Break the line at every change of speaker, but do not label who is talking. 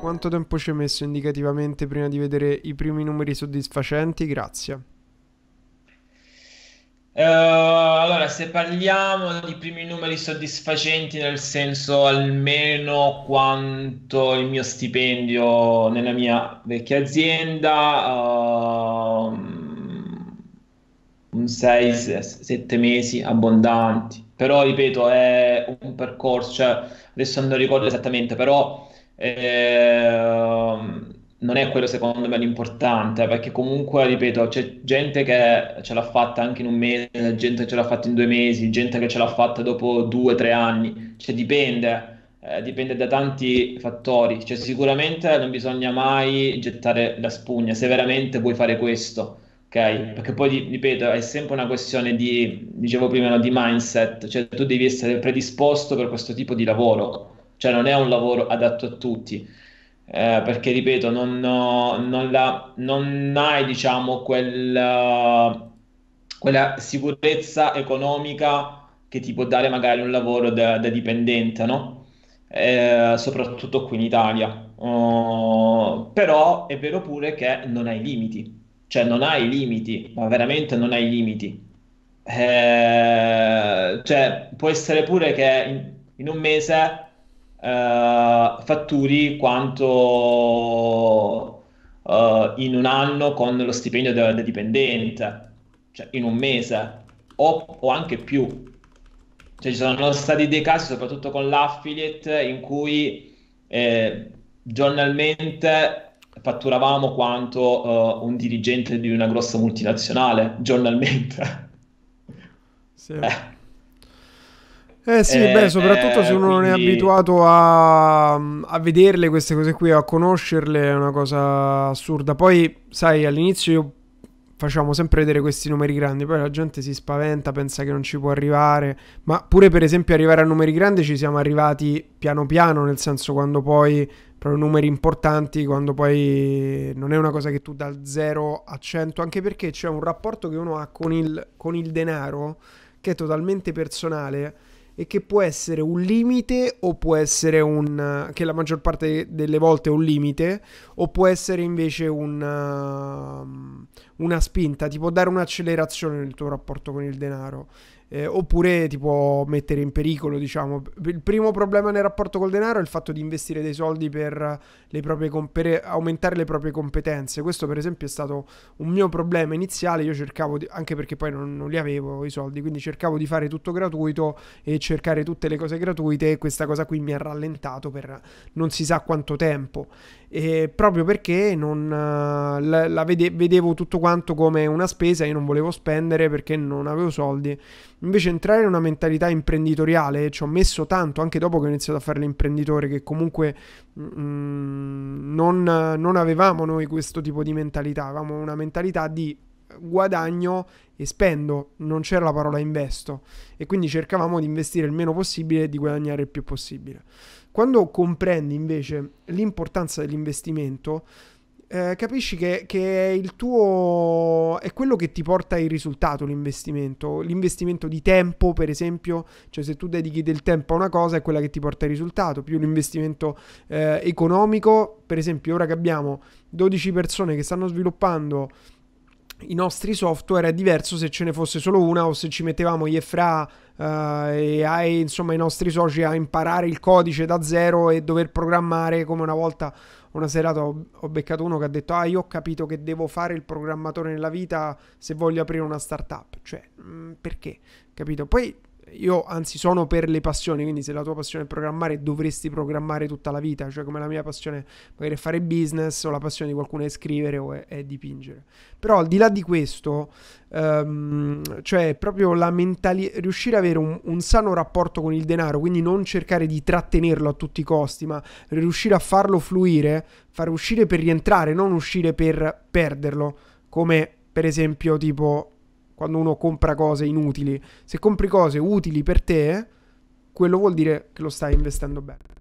Quanto tempo ci hai messo indicativamente prima di vedere i primi numeri soddisfacenti? Grazie.
Uh, allora, se parliamo di primi numeri soddisfacenti, nel senso almeno quanto il mio stipendio nella mia vecchia azienda, uh, un 6-7 mesi abbondanti. Però, ripeto, è un percorso, cioè, adesso non ricordo esattamente, però eh, non è quello secondo me l'importante, eh, perché comunque, ripeto, c'è gente che ce l'ha fatta anche in un mese, gente che ce l'ha fatta in due mesi, gente che ce l'ha fatta dopo due, tre anni, cioè dipende. Eh, dipende da tanti fattori, cioè, sicuramente non bisogna mai gettare la spugna se veramente vuoi fare questo, ok? Perché poi, ripeto, è sempre una questione di, dicevo prima, no, di mindset, cioè tu devi essere predisposto per questo tipo di lavoro, cioè non è un lavoro adatto a tutti, eh, perché, ripeto, non, non, la, non hai, diciamo, quella, quella sicurezza economica che ti può dare magari un lavoro da, da dipendente, no? Eh, soprattutto qui in Italia. Uh, però è vero pure che non hai limiti cioè non hai limiti, ma veramente non hai limiti. Eh, cioè, può essere pure che in, in un mese eh, fatturi quanto eh, in un anno con lo stipendio del de dipendente, cioè in un mese o, o anche più. Cioè, ci sono stati dei casi, soprattutto con l'affiliate, in cui eh, giornalmente fatturavamo quanto uh, un dirigente di una grossa multinazionale giornalmente. Sì. Eh.
Eh sì, eh, beh, soprattutto eh, se uno quindi... non è abituato a, a, vederle queste cose qui, a conoscerle, è una cosa assurda. Poi, sai, all'inizio io facciamo sempre vedere questi numeri grandi, poi la gente si spaventa, pensa che non ci può arrivare, ma pure per esempio arrivare a numeri grandi ci siamo arrivati piano piano, nel senso quando poi proprio numeri importanti quando poi non è una cosa che tu dal 0 a 100, anche perché c'è un rapporto che uno ha con il, con il denaro che è totalmente personale e che può essere un limite o può essere un... che la maggior parte delle volte è un limite o può essere invece un, um, una spinta, tipo dare un'accelerazione nel tuo rapporto con il denaro eh, oppure ti può mettere in pericolo, diciamo. Il primo problema nel rapporto col denaro è il fatto di investire dei soldi per, le proprie, per aumentare le proprie competenze. Questo per esempio è stato un mio problema iniziale, io cercavo, di, anche perché poi non, non li avevo i soldi, quindi cercavo di fare tutto gratuito e cercare tutte le cose gratuite e questa cosa qui mi ha rallentato per non si sa quanto tempo. E proprio perché non, eh, la, la vede, vedevo tutto quanto come una spesa, io non volevo spendere perché non avevo soldi Invece entrare in una mentalità imprenditoriale, ci ho messo tanto anche dopo che ho iniziato a fare l'imprenditore, che comunque mm, mm, non, non avevamo noi questo tipo di mentalità, avevamo una mentalità di guadagno e spendo, non c'era la parola investo e quindi cercavamo di investire il meno possibile e di guadagnare il più possibile. Quando comprendi invece l'importanza dell'investimento, eh, capisci che, che, è il tuo è quello che ti porta il risultato l'investimento l'investimento di tempo per esempio cioè se tu dedichi del tempo a una cosa è quella che ti porta il risultato più l'investimento eh, economico per esempio ora che abbiamo 12 persone che stanno sviluppando i nostri software è diverso se ce ne fosse solo una o se ci mettevamo Iefra eh, e ai insomma, i nostri soci a imparare il codice da zero e dover programmare come una volta una serata ho, ho, beccato uno che ha detto ah io ho capito che devo fare il programmatore nella vita se voglio aprire una startup cioè mh, mm, perché capito poi io anzi sono per le passioni, quindi se la tua passione è programmare dovresti programmare tutta la vita, cioè come la mia passione magari è fare business o la passione di qualcuno è scrivere o è, è dipingere. Però al di là di questo, um, cioè proprio la mentalità, riuscire ad avere un, un, sano rapporto con il denaro, quindi non cercare di trattenerlo a tutti i costi, ma riuscire a farlo fluire, far uscire per rientrare, non uscire per perderlo, come per esempio tipo quando uno compra cose inutili. Se compri cose utili per te, quello vuol dire che lo stai investendo bene.